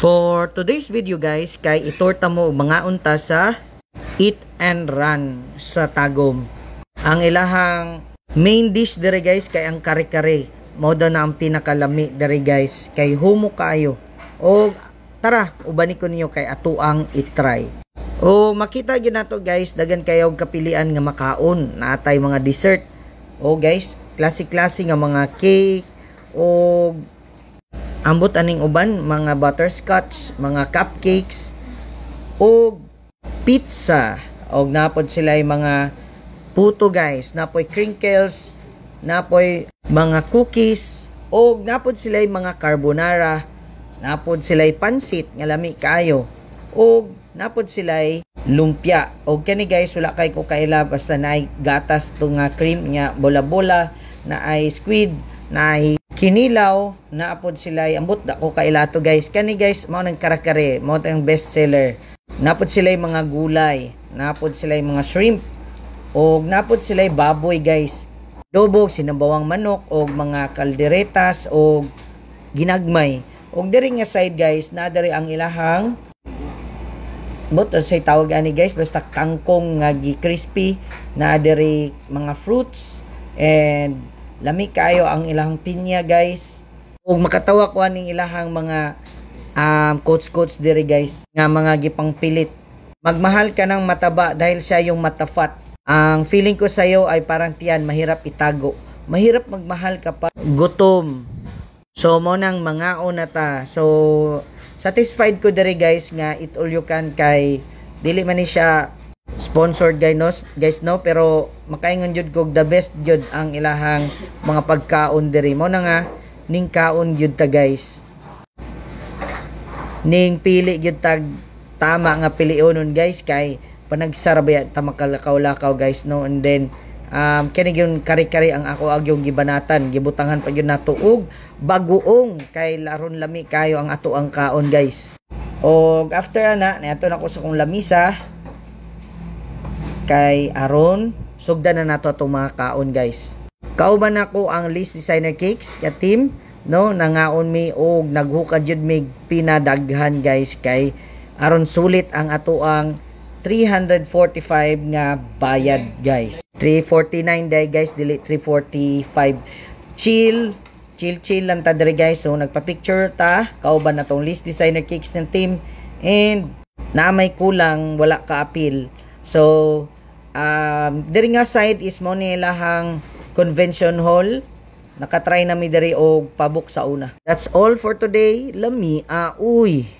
For today's video guys, kay itorta mo mga unta sa Eat and Run sa Tagum. Ang ilahang main dish dere guys kay ang kare-kare. Mao na ang pinakalami dere guys kay humo kayo. O tara, ko niyo kay atuang itry. O makita gyud nato guys dagan kayo kapilian nga makaon naatay mga dessert. O guys, klase-klase nga mga cake o ambot aning uban mga butterscotch mga cupcakes o pizza og napod sila yung mga puto guys napoy crinkles napoy mga cookies o napod sila yung mga carbonara napod sila yung pansit nga lami kayo o napod sila yung lumpia o kani guys wala kay ko kaila basta na gatas to nga cream nga bola bola na ay squid na ay kinilaw na apod sila ambot dako kailato guys kani guys mao nang karakare mao ang best seller napod sila mga gulay napod sila mga shrimp o napod sila baboy guys dobog sinabawang manok o mga kalderetas o ginagmay o diri nga side guys na diri ang ilahang but say tawag ani guys basta tangkong nga gi crispy na diri mga fruits and lami kayo ang ilahang pinya guys ug makatawa ko aning ilahang mga um, coach coach diri guys nga mga gipang pilit magmahal ka ng mataba dahil siya yung matafat ang feeling ko sa iyo ay parang tiyan mahirap itago mahirap magmahal ka pa gutom so mo nang mga una ta so satisfied ko diri guys nga it all you can kay dili man ni siya sponsored guys no, guys no pero makaingon jud kog the best jud ang ilahang mga pagkaon diri mo na nga ning kaon jud ta guys ning pili jud tag tama nga pilionon guys kay panagsarabay ta makalakaw-lakaw guys no and then um, kini gyud kari-kari ang ako agyong gibanatan gibutangan pa jud nato natuog baguong kay laron lami kayo ang ato ang kaon guys og after ana nato na ko sa kong lamisa kay aron sugda na nato atong mga kaon guys kauban ako ang list designer cakes ya team no nangaon mi og naghukad jud mi pinadaghan guys kay aron sulit ang ato ang 345 nga bayad guys 349 day guys dili 345 chill chill chill lang ta dere guys so nagpa-picture ta kauban na tong list designer cakes ng team and na may kulang wala ka appeal so um, diri nga side is mo ni convention hall nakatry na mi diri og pabok sa una that's all for today lami aoy